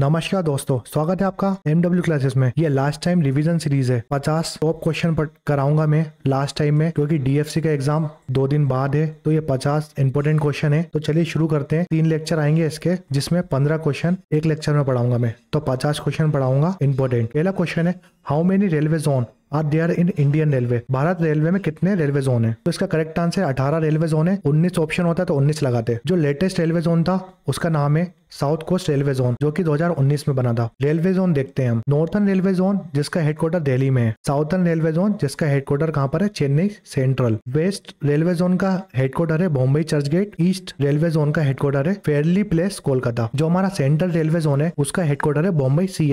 नमस्कार दोस्तों स्वागत है आपका एम डब्ल्यू क्लासेस में ये लास्ट टाइम रिवीजन सीरीज है 50 टॉप क्वेश्चन कराऊंगा मैं लास्ट टाइम में क्योंकि डीएफसी का एग्जाम दो दिन बाद है तो ये 50 इंपोर्टेंट क्वेश्चन है तो चलिए शुरू करते हैं तीन लेक्चर आएंगे इसके जिसमें 15 क्वेश्चन एक लेक्चर में पढ़ाऊंगा मैं तो पचास क्वेश्चन पढ़ाऊंगा इंपोर्टेंट पहला क्वेश्चन है how many railway zone are there in Indian railway Bharat railway में कितने रेलवे जोन है तो इसका करेक्ट आंसर अठारह रेलवे जोन है उन्नीस ऑप्शन होता है तो उन्नीस लगाते जो लेटेस्ट रेलवे जोन था उसका नाम है साउथ कोस्ट रेलवे जोन जो कि 2019 में बना था रेलवे जोन देखते हैं हम नॉर्थन रेलवे जोन जिसका हेडक्वार्टर दिल्ली में है साउथर्न रेलवे जोन जिसका हेडक्वार्टर कहाँ पर है Chennai central west railway zone का हेडक्वार्टर है Bombay Churchgate east railway zone का हेडक्वार्टर है फेयरली प्लेस कोलकाता जो हमारा सेंट्रल रेलवे जोन है उसका हेडक्वार्टर है बॉम्बे सी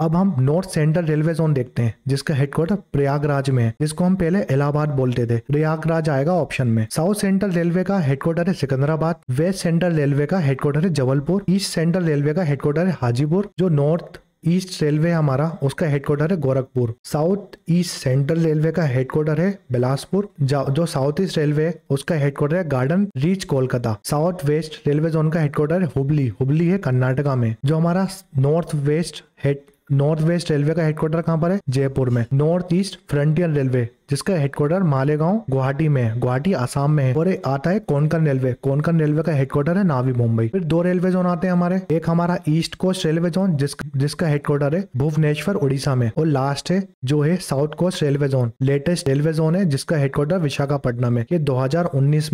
अब हम north central railway zone town देखते हैं जिसका हेडक्वार्टर प्रयागराज में है जिसको हम पहले इलाहाबाद बोलते थे प्रयागराज आएगा ऑप्शन में साउथ सेंट्रल रेलवे का हेडक्वार्टर है सिकंदराबाद वेस्ट सेंट्रल रेलवे का हेडक्वार्टर है जबलपुर ईस्ट सेंट्रल रेलवे का हेडक्वार्टर है हाजीपुर जो नॉर्थ ईस्ट रेलवे हमारा उसका हेडक्वार्टर है Gorakhpur south east central railway का हेडक्वार्टर है बिलासपुर जो साउथ ईस्ट रेलवे है उसका हेडक्वार्टर है Garden Reach Kolkata south west railway zone का हेडक्वार्टर है हुबली हुबली है कर्नाटका में जो हमारा north west head north west railway का हेडक्वार्टर कहाँ पर है जयपुर में नॉर्थ ईस्ट फ्रंटियर रेलवे जिसका हेडक्वार्टर मालेगांव गुवाहाटी में है गुवाहाटी आसाम में है और आता है कोंकण रेलवे कोंकण रेलवे का हेडक्वार्टर है नावी मुंबई फिर दो रेलवे जोन आते हैं हमारे एक हमारा ईस्ट कोस्ट रेलवे जोन जिस, जिसका हेडक्वार्टर है भुवनेश्वर उड़ीसा में और लास्ट है जो है south coast railway zone latest railway zone है जिसका हेडक्वार्टर विशाखापट्टनम है ये दो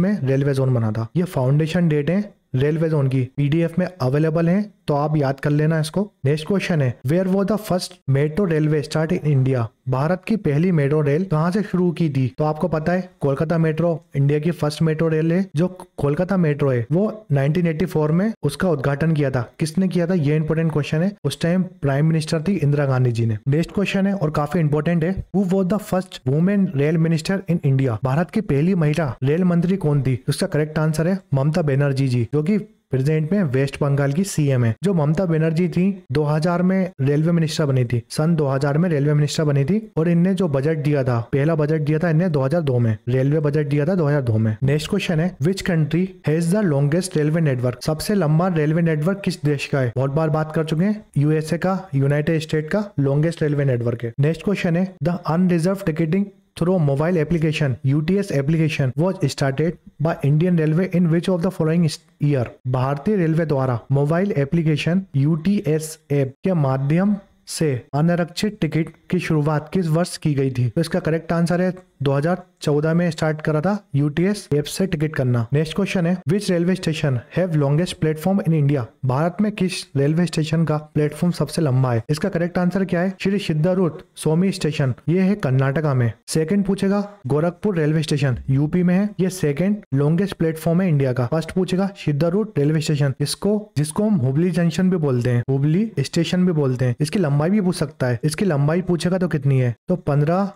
में रेलवे जोन बना था ये फाउंडेशन डेट है रेलवे जोन की पीडीएफ में अवेलेबल है तो आप याद कर लेना इसको नेक्स्ट क्वेश्चन है where was the first metro railway start in India Bharat की पहली मेट्रो रेल कहाँ से शुरू की थी तो आपको पता है कोलकाता मेट्रो इंडिया की फर्स्ट मेट्रो रेल है जो कोलकाता मेट्रो है वो 1984 में उसका उद्घाटन किया था किसने किया था ये इम्पोर्टेंट क्वेश्चन है उस टाइम प्राइम मिनिस्टर थी इंदिरा गांधी जी ने नेक्स्ट क्वेश्चन है और काफी इम्पोर्टेंट है वो was the first women rail minister in India Bharat की पहली महिला रेल मंत्री कौन थी उसका करेक्ट आंसर है ममता बनर्जी जी जो की प्रेजेंट में वेस्ट बंगाल की सीएम है जो ममता बनर्जी थी 2000 में रेलवे मिनिस्टर बनी थी सन 2000 में रेलवे मिनिस्टर बनी थी और इनने जो बजट दिया था पहला बजट दिया था इनने 2002 में रेलवे बजट दिया था 2002 में नेक्स्ट क्वेश्चन है which country has the longest railway network सबसे लंबा रेलवे नेटवर्क किस देश का है बहुत बार बात कर चुके हैं यूएसए का यूनाइटेड स्टेट का लॉन्गेस्ट रेलवे नेटवर्क है नेक्स्ट क्वेश्चन है the unreserved ticketing through mobile application UTS application was started by Indian Railway in which of the following year भारतीय Railway dwara mobile application UTS app ke madhyam से अनारक्षित ticket की शुरुआत किस वर्ष की गई थी तो इसका करेक्ट आंसर है 2014 में स्टार्ट करा था यूटीएस एप से टिकट करना नेक्स्ट क्वेश्चन है which railway station have longest platform in India Bharat में किस रेलवे स्टेशन का प्लेटफॉर्म सबसे लंबा है इसका करेक्ट आंसर क्या है श्री सिद्धारूट सोमी स्टेशन ये है कर्नाटका में सेकंड पूछेगा गोरखपुर रेलवे स्टेशन यूपी में है ये सेकेंड लॉन्गेस्ट प्लेटफॉर्म है इंडिया का फर्स्ट पूछेगा सिद्धारूट रेलवे स्टेशन इसको जिसको हम हुबली जंक्शन भी बोलते हैं हुबली स्टेशन भी बोलते हैं इसकी लंबाई भी पूछ सकता है इसकी लंबाई पूछेगा तो कितनी है तो पंद्रह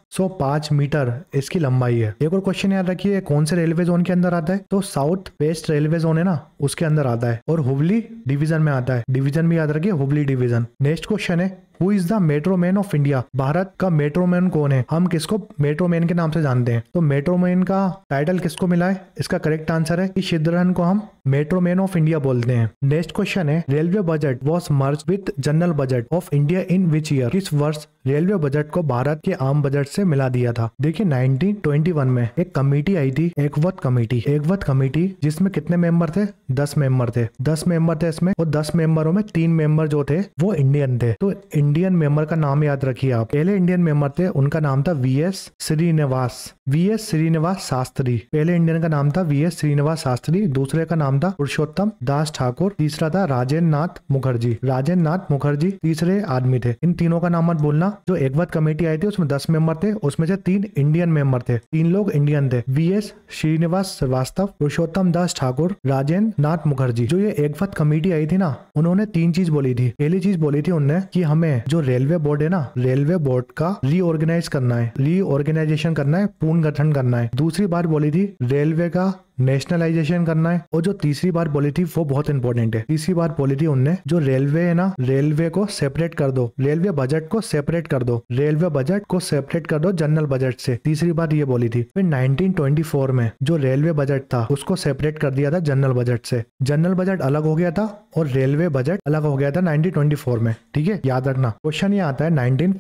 मीटर इसकी लंबाई है एक और क्वेश्चन याद रखिए कौन से रेलवे जोन के अंदर आता है तो साउथ वेस्ट रेलवे जोन है ना उसके अंदर आता है और हुबली डिवीजन में आता है डिवीजन भी याद रखिए हुबली डिवीजन नेक्स्ट क्वेश्चन है who is the metro man of India Bharat का मेट्रो मैन कौन है हम किसको मेट्रो मैन के नाम से जानते हैं तो मेट्रो मैन का टाइटल किसको मिला है इसका करेक्ट आंसर है कि शिद्रहन को हम मेट्रो मैन ऑफ इंडिया बोलते हैं नेक्स्ट क्वेश्चन है railway budget was merge with general budget of India in which year किस वर्ष रेलवे बजट को भारत के आम बजट से मिला दिया था देखिए 1921 में एक कमेटी आई थी एकवत कमेटी वत कमेटी जिसमें कितने मेंबर थे दस मेंबर थे दस मेंबर थे इसमें और दस मेंबरों में तीन मेंबर जो थे वो इंडियन थे तो इंडियन मेंबर का नाम याद रखिए आप पहले इंडियन मेंबर थे उनका नाम था V S Srinivas V S Srinivas Sastri पहले इंडियन का नाम था वी एस श्रीनिवास शास्त्री दूसरे का नाम था पुरुषोत्तम दास ठाकुर तीसरा था राजेंद्र नाथ मुखर्जी राजेंद्र नाथ मुखर्जी तीसरे आदमी थे इन तीनों का नाम मत बोलना जो एक बात कमेटी आई थी उसमें दस मेंबर थे उसमें से तीन इंडियन मेंबर थे तीन लोग इंडियन थे वी एस श्रीनिवास श्रीवास्तव पुरुषोत्तम दास ठाकुर राजेंद्र नाथ मुखर्जी जो ये एक वक्त कमेटी आई थी ना उन्होंने तीन चीज बोली थी पहली चीज बोली थी उनने की हमें जो रेलवे बोर्ड है ना रेलवे बोर्ड का रीऑर्गेनाइज करना है रीऑर्गेनाइजेशन करना है पुनर्गठन करना है दूसरी बात बोली थी रेलवे का नेशनलाइजेशन करना है और जो तीसरी बार बोली थी वो बहुत इंपॉर्टेंट है तीसरी बार बोली थी उनने जो रेलवे है ना रेलवे को सेपरेट कर दो रेलवे बजट को सेपरेट कर दो रेलवे बजट को सेपरेट कर दो जनरल बजट से तीसरी बार ये बोली थी फिर 1924 में जो रेलवे बजट था उसको सेपरेट कर दिया था जनरल बजट से जनरल बजट अलग हो गया था और रेलवे बजट अलग हो गया था नाइनटीन में ठीक है याद रखना क्वेश्चन ये आता है नाइनटीन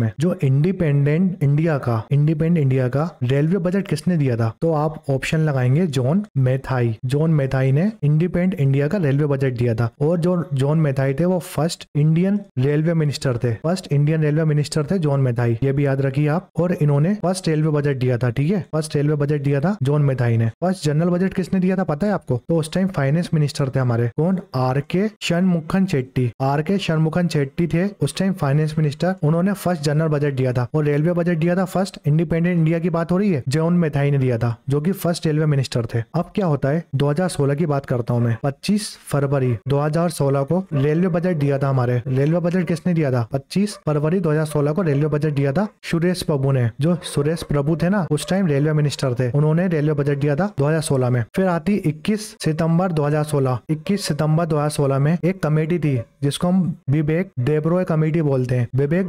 में जो इंडिपेंडेंट इंडिया का इंडिपेंडेंट इंडिया का रेलवे बजट किसने दिया था तो आप ऑप्शन लगाएंगे जॉन मेथाई जॉन मेथाई ने इंडिपेंडेंट इंडिया का रेलवे बजट दिया था और जो जॉन मेथाई थे वो फर्स्ट इंडियन रेलवे मिनिस्टर थे फर्स्ट इंडियन रेलवे मिनिस्टर थे जॉन मेथाई ये भी याद रखिए आप और इन्होंने फर्स्ट रेलवे बजट दिया था ठीक है फर्स्ट रेलवे बजट दिया था जॉन मेथाई ने फर्स्ट जनरल बजट किसने दिया था पता है आपको तो उस टाइम फाइनेंस मिनिस्टर थे हमारे कौन आर के शनमुखन चेट्टी आर के शनमुखन चेट्टी थे उस टाइम फाइनेंस मिनिस्टर उन्होंने फर्स्ट जनरल बजट दिया था और रेलवे बजट दिया था फर्स्ट इंडिपेंडेंट इंडिया की बात हो रही है जॉन मेथाई ने दिया था जो की फर्स्ट रेलवे मिनिस्टर मिनिस्टर थे अब क्या होता है 2016 की बात करता हूँ मैं 25 फरवरी 2016 को रेलवे बजट दिया था हमारे रेलवे बजट किसने दिया था 25 फरवरी 2016 को रेलवे बजट दिया था सुरेश प्रभु ने जो सुरेश प्रभु थे ना उस टाइम रेलवे मिनिस्टर थे उन्होंने रेलवे बजट दिया था 2016 में फिर आती 21 सितंबर 2016 21 सितंबर 2016 में एक कमेटी थी जिसको हम विवेक देबरोय कमेटी बोलते हैं विवेक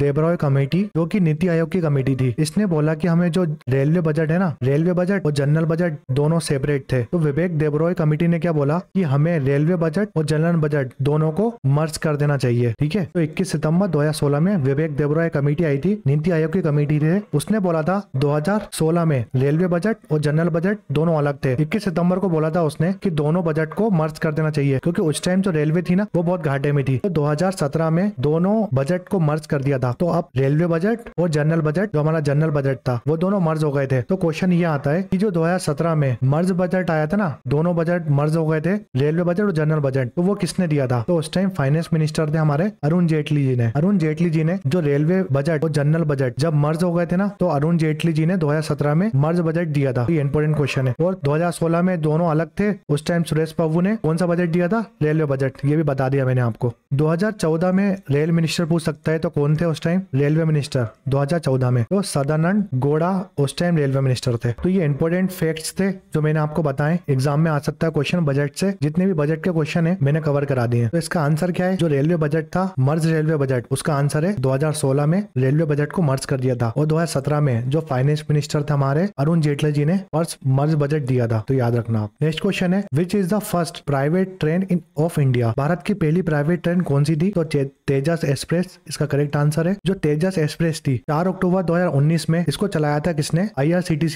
देबरोय कमेटी जो कि नीति आयोग की कमेटी थी इसने बोला कि हमें जो रेलवे बजट है ना रेलवे बजट और जनरल बजट बजट दोनों सेपरेट थे तो विवेक देबरॉय कमेटी ने क्या बोला कि हमें रेलवे बजट और जनरल बजट दोनों को मर्ज कर देना चाहिए ठीक है तो 21 सितंबर 2016 में विवेक देबरॉय कमेटी आई थी नीति आयोग की कमेटी थे उसने बोला था 2016 में रेलवे बजट और जनरल बजट दोनों अलग थे इक्कीस सितम्बर को बोला था उसने की दोनों बजट को मर्ज कर देना चाहिए क्योंकि उस टाइम जो रेलवे थी ना वो बहुत घाटे में थी तो 2017 में दोनों बजट को मर्ज कर दिया था तो अब रेलवे बजट और जनरल बजट जो हमारा जनरल बजट था वो दोनों मर्ज हो गए थे तो क्वेश्चन ये आता है की जो दो सत्रह में मर्ज बजट आया था ना दोनों बजट मर्ज हो गए थे रेलवे बजट और जनरल बजट तो वो किसने दिया था तो उस टाइम फाइनेंस मिनिस्टर थे हमारे अरुण जेटली जी ने अरुण जेटली जी ने जो रेलवे बजट और जनरल बजट जब मर्ज हो गए थे ना तो अरुण जेटली जी ने दो में मर्ज बजट दिया था इम्पोर्टेंट क्वेश्चन है और दो में दोनों अलग थे उस टाइम सुरेश प्रभु ने कौन सा बजट दिया था रेलवे बजट ये भी बता दिया मैंने आपको दो में रेल मिनिस्टर पूछ सकता है तो कौन थे उस टाइम रेलवे मिनिस्टर 2014 में तो सदानंद गोड़ा उस टाइम रेलवे मिनिस्टर थे तो ये इंपोर्टेंट फैक्ट्स थे जो मैंने आपको बताए एग्जाम में आ सकता है क्वेश्चन बजट से जितने भी बजट के क्वेश्चन है मैंने कवर करा दिए तो इसका आंसर क्या है जो रेलवे बजट था मर्ज रेलवे बजट उसका आंसर है 2016 में रेलवे बजट को मर्ज कर दिया था और 2017 में जो फाइनेंस मिनिस्टर थे हमारे अरुण जेटली जी ने फर्स्ट मर्ज बजट दिया था तो याद रखना आप नेक्स्ट क्वेश्चन है which is the first private train in of India Bharat की पहली प्राइवेट ट्रेन कौन सी थी तो तेजस एक्सप्रेस इसका करेक्ट आंसर है जो तेजस एक्सप्रेस थी चार अक्टूबर 2019 में इसको चलाया था किसने आई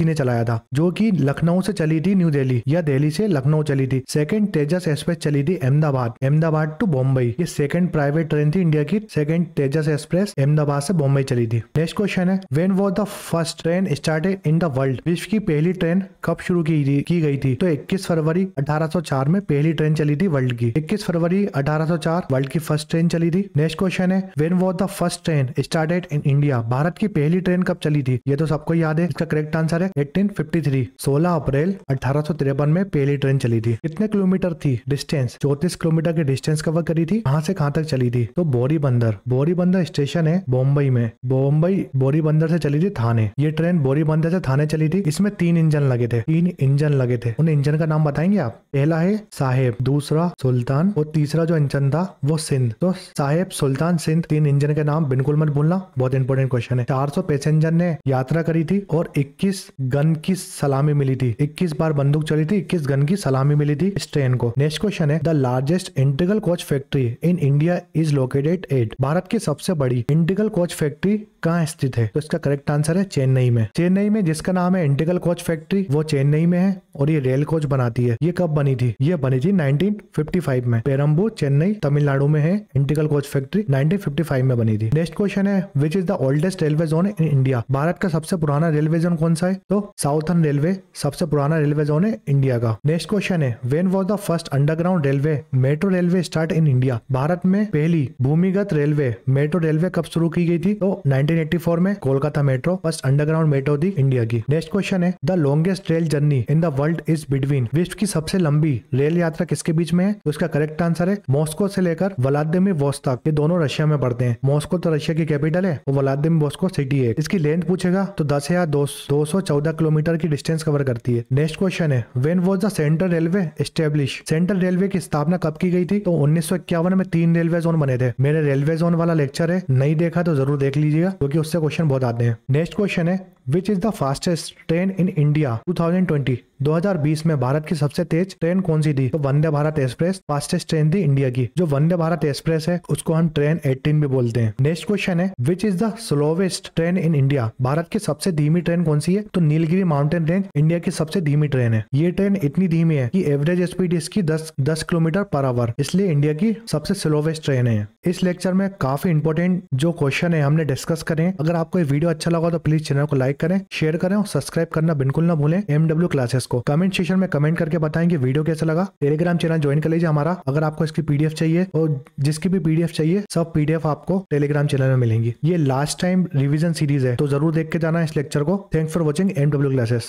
ने चलाया था जो की लखनऊ लखनऊ से चली थी न्यू दिल्ली या दिल्ली से लखनऊ चली थी सेकंड तेजस एक्सप्रेस चली थी अहमदाबाद अहमदाबाद टू बॉम्बई ये सेकंड प्राइवेट ट्रेन थी इंडिया की सेकंड तेजस एक्सप्रेस अहमदाबाद से बॉम्बई चली थी नेक्स्ट क्वेश्चन है when was the first train started in the world विश्व की पहली ट्रेन कब शुरू की, की गई थी तो इक्कीस फरवरी अठारह में पहली ट्रेन चली थी वर्ल्ड की इक्कीस फरवरी अठारह वर्ल्ड की फर्स्ट ट्रेन चली थी नेक्स्ट क्वेश्चन है when was the first train started in India Bharat की पहली ट्रेन कब चली थी ये तो सबको याद है इसका करेक्ट आंसर है 1853 16 अप्रैल अठारह में पहली ट्रेन चली थी कितने किलोमीटर थी डिस्टेंस चौतीस किलोमीटर की डिस्टेंस कवर करी थी कहाँ से कहाँ तक चली थी तो बोरी बंदर बोरी बंदर स्टेशन है बॉम्बई में बॉम्बई बोरी बंदर से चली थी थाने ये ट्रेन बोरी बंदर से थाने चली थी इसमें तीन इंजन लगे थे तीन इंजन लगे थे उन इंजन का नाम बताएंगे आप पहला है साहेब दूसरा सुल्तान और तीसरा जो इंजन था वो सिंध तो साहेब सुल्तान सिंध तीन इंजन के नाम बिल्कुल मत भूलना बहुत इंपॉर्टेंट क्वेश्चन है चार पैसेंजर ने यात्रा करी थी और इक्कीस गन की सलामी मिली थी थी इक्कीस बार बंदूक चली थी इक्कीस गन की सलामी मिली थी इस ट्रेन को नेक्स्ट क्वेश्चन है the largest integral coach factory in India is located at Bharat की सबसे बड़ी इंटीगल कोच फैक्ट्री कहाँ स्थित है तो इसका करेक्ट आंसर है चेन्नई में चेन्नई में जिसका नाम है इंटीगल कोच फैक्ट्री वो चेन्नई में है और ये रेल कोच बनाती है ये कब बनी थी ये बनी थी 1955 में पेरम्बू चेन्नई तमिलनाडु में है इंटीगल कोच फैक्ट्री 1955 में बनी थी नेक्स्ट क्वेश्चन है which is the oldest railway zone in India Bharat का सबसे पुराना रेलवे जोन कौन सा है तो साउथर्न रेलवे सबसे पुराना रेलवे जोन है इंडिया का नेक्स्ट क्वेश्चन है when was the first underground railway metro railway start in India Bharat में पहली भूमिगत रेलवे मेट्रो रेलवे कब शुरू की गई थी तो नाइनटीन 1984 में Kolkata metro first underground metro दी इंडिया की नेक्स्ट क्वेश्चन है the longest rail journey in the world is between विश्व की सबसे लंबी रेल यात्रा किसके बीच में है तो इसका करेक्ट आंसर है मॉस्को से लेकर व्लादिमिर वोस्तक ये दोनों रशिया में पड़ते हैं मॉस्को तो रशिया की कैपिटल है और व्लादिमिर वोस्को सिटी है इसकी लेंथ पूछेगा तो दस हजार दो सौ चौदह किलोमीटर की डिस्टेंस कवर करती है नेक्स्ट क्वेश्चन है when was the central railway establish central railway की स्थापना कब की गई थी तो उन्नीस में तीन रेलवे जोन बने थे मेरे रेलवे जोन वाला लेक्चर है नहीं देखा तो जरूर देख लीजिएगा क्योंकि उससे क्वेश्चन बहुत आते हैं नेक्स्ट क्वेश्चन है which is the fastest train in India 2020 2020 में भारत की सबसे तेज ट्रेन कौन सी थी तो Vande Bharat express fastest train थी इंडिया की जो वंदे भारत एक्सप्रेस है उसको हम ट्रेन 18 भी बोलते हैं नेक्स्ट क्वेश्चन है which is the slowest train in India Bharat की सबसे धीमी ट्रेन कौन सी है तो नीलगिरी माउंटेन रेंज इंडिया की सबसे धीमी ट्रेन है ये ट्रेन इतनी धीमी है की एवरेज स्पीड इसकी दस दस किलोमीटर पर आवर इसलिए इंडिया की सबसे स्लोवेस्ट ट्रेन है इस लेक्चर में काफी इंपोर्टेंट जो क्वेश्चन है हमने डिस्कस करें अगर आपको ये वीडियो अच्छा लगा तो प्लीज चैनल को लाइक करें शेयर करें और सब्सक्राइब करना बिल्कुल ना भूलें एमडब्ल्यू क्लासेस को कमेंट सेशन में कमेंट करके बताएंगे वीडियो कैसा लगा टेलीग्राम चैनल ज्वाइन कर लीजिए हमारा अगर आपको इसकी पीडीएफ चाहिए और जिसकी भी पीडीएफ चाहिए सब पीडीएफ आपको टेलीग्राम चैनल में मिलेंगी ये लास्ट टाइम रिविजन सीरीज है तो जरूर देख के जाना इस लेक्चर को thanks for watching MW classes